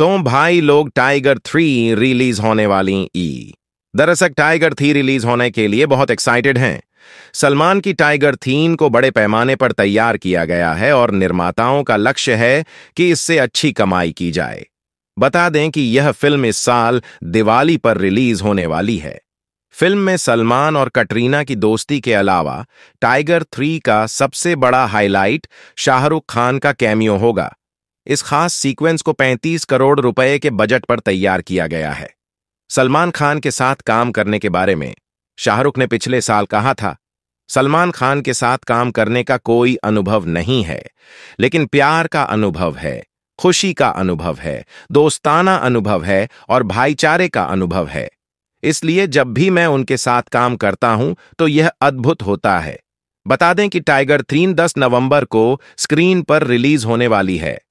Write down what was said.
दोस्तों भाई लोग टाइगर थ्री रिलीज होने वाली ई दरअसल टाइगर थ्री रिलीज होने के लिए बहुत एक्साइटेड हैं सलमान की टाइगर थीन को बड़े पैमाने पर तैयार किया गया है और निर्माताओं का लक्ष्य है कि इससे अच्छी कमाई की जाए बता दें कि यह फिल्म इस साल दिवाली पर रिलीज होने वाली है फिल्म में सलमान और कटरीना की दोस्ती के अलावा टाइगर थ्री का सबसे बड़ा हाईलाइट शाहरुख खान का कैमियो होगा इस खास सीक्वेंस को 35 करोड़ रुपए के बजट पर तैयार किया गया है सलमान खान के साथ काम करने के बारे में शाहरुख ने पिछले साल कहा था सलमान खान के साथ काम करने का कोई अनुभव नहीं है लेकिन प्यार का अनुभव है खुशी का अनुभव है दोस्ताना अनुभव है और भाईचारे का अनुभव है इसलिए जब भी मैं उनके साथ काम करता हूं तो यह अद्भुत होता है बता दें कि टाइगर थ्रीन 10 नवंबर को स्क्रीन पर रिलीज होने वाली है